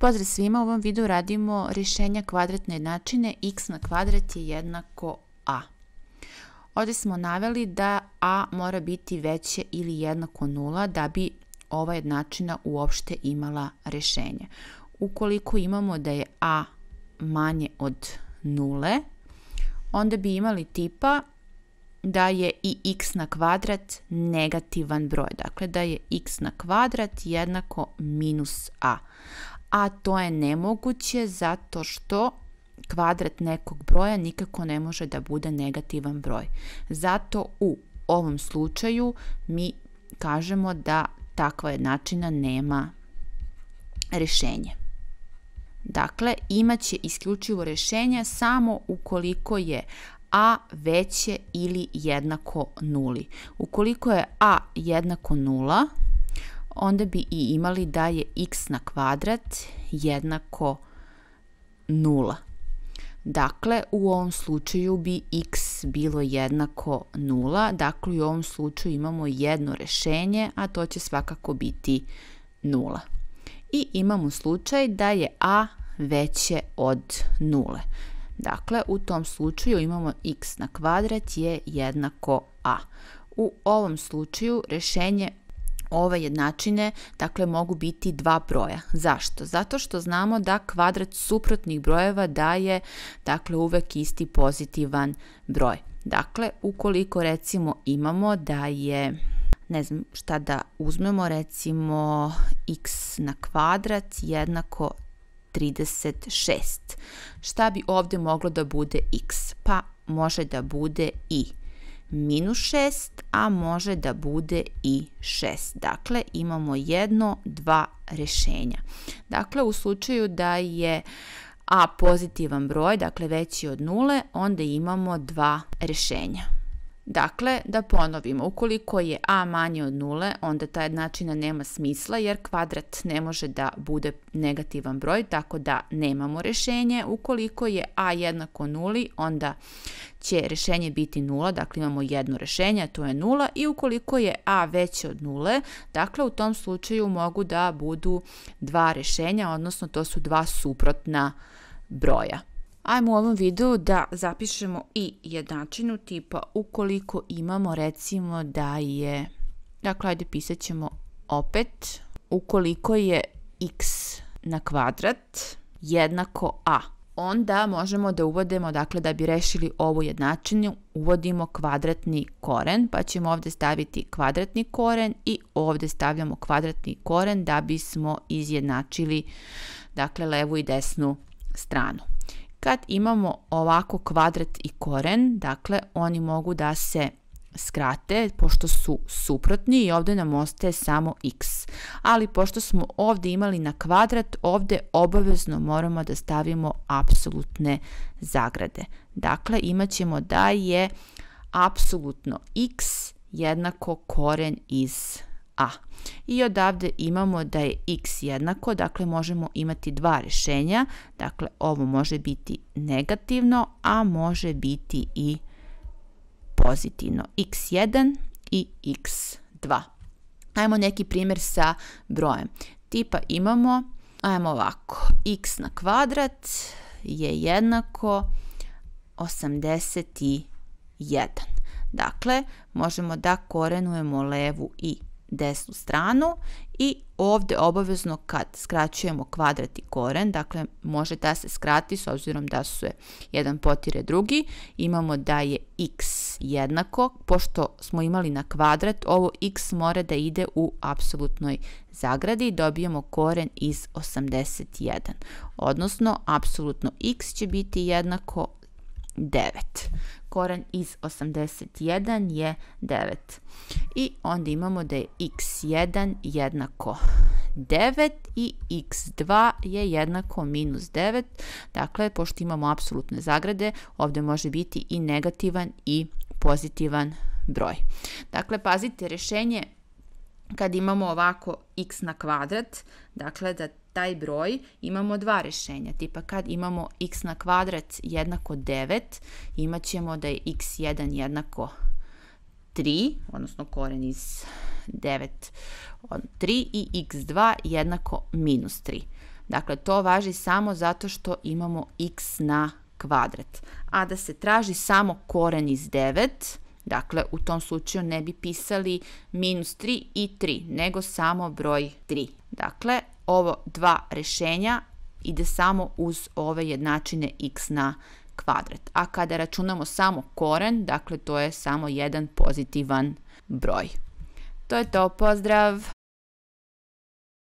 Pozdrav svima, u ovom videu radimo rješenja kvadratne jednačine x na kvadrat je jednako a. Ovdje smo naveli da a mora biti veće ili jednako 0 da bi ova jednačina uopšte imala rješenje. Ukoliko imamo da je a manje od 0, onda bi imali tipa da je i x na kvadrat negativan broj. Dakle, da je x na kvadrat jednako minus a a to je nemoguće zato što kvadrat nekog broja nikako ne može da bude negativan broj. Zato u ovom slučaju mi kažemo da takva jednačina nema rešenje. Dakle, imaće isključivo rešenje samo ukoliko je a veće ili jednako nuli. Ukoliko je a jednako nula, onda bi i imali da je x na kvadrat jednako 0. Dakle, u ovom slučaju bi x bilo jednako 0, dakle u ovom slučaju imamo jedno rešenje, a to će svakako biti 0. I imamo slučaj da je a veće od 0. Dakle, u tom slučaju imamo x na kvadrat je jednako a. U ovom slučaju rešenje ove jednačine dakle mogu biti dva broja. Zašto? Zato što znamo da kvadrat suprotnih brojeva daje dakle uvek isti pozitivan broj. Dakle, ukoliko recimo imamo da je ne znam šta da uzmemo, recimo x na kvadrat jednako 36. Šta bi ovde moglo da bude x? Pa može da bude i minus 6, a može da bude i 6. Dakle, imamo jedno, dva rešenja. Dakle, u slučaju da je a pozitivan broj, dakle veći od nule, onda imamo dva rešenja. Dakle, da ponovimo, ukoliko je a manje od nule, onda ta jednačina nema smisla jer kvadrat ne može da bude negativan broj, tako da nemamo rešenje. Ukoliko je a jednako nuli, onda će rešenje biti nula, dakle imamo jedno rešenje, to je nula i ukoliko je a veće od nule, dakle u tom slučaju mogu da budu dva rešenja, odnosno to su dva suprotna broja. Ajmo u ovom videu da zapišemo i jednačinu tipa ukoliko imamo recimo da je, dakle ajde pisat ćemo opet, ukoliko je x na kvadrat jednako a, onda možemo da uvodimo, dakle da bi rešili ovu jednačinu, uvodimo kvadratni koren, pa ćemo ovde staviti kvadratni koren i ovde stavljamo kvadratni koren da bismo izjednačili dakle levu i desnu stranu. Kad imamo ovako kvadrat i koren, dakle oni mogu da se skrate pošto su suprotni i ovde nam ostaje samo x. Ali pošto smo ovde imali na kvadrat, ovde obavezno moramo da stavimo apsolutne zagrade. Dakle, imat ćemo da je apsolutno x jednako koren iz a. I odavde imamo da je x jednako, dakle možemo imati dva rešenja, dakle ovo može biti negativno, a može biti i pozitivno, x1 i x2. Ajmo neki primjer sa brojem. Tipa imamo, ajmo ovako, x na kvadrat je jednako 81. Dakle, možemo da korenujemo levu i desnu stranu i ovde obavezno kad skraćujemo kvadrat i koren, dakle može da se skrati s obzirom da su je jedan potire drugi, imamo da je x jednako, pošto smo imali na kvadrat, ovo x mora da ide u apsolutnoj zagradi i dobijemo koren iz 81. Odnosno, apsolutno x će biti jednako 9. Koren iz 81 je 9. I onda imamo da je x1 jednako 9 i x2 je jednako minus 9. Dakle, pošto imamo apsolutne zagrade, ovdje može biti i negativan i pozitivan broj. Dakle, pazite, rješenje kad imamo ovako x na kvadrat, dakle da taj broj imamo dva rešenja. Tipa kad imamo x na kvadrat jednako 9, imat ćemo da je x1 jednako 3, odnosno koren iz 9 od 3 i x2 jednako minus 3. Dakle, to važi samo zato što imamo x na kvadrat. A da se traži samo koren iz 9, dakle, u tom slučaju ne bi pisali minus 3 i 3, nego samo broj 3. Dakle, ovo dva rešenja ide samo uz ove jednačine x na kvadrat. A kada računamo samo koren, dakle to je samo jedan pozitivan broj. To je to, pozdrav!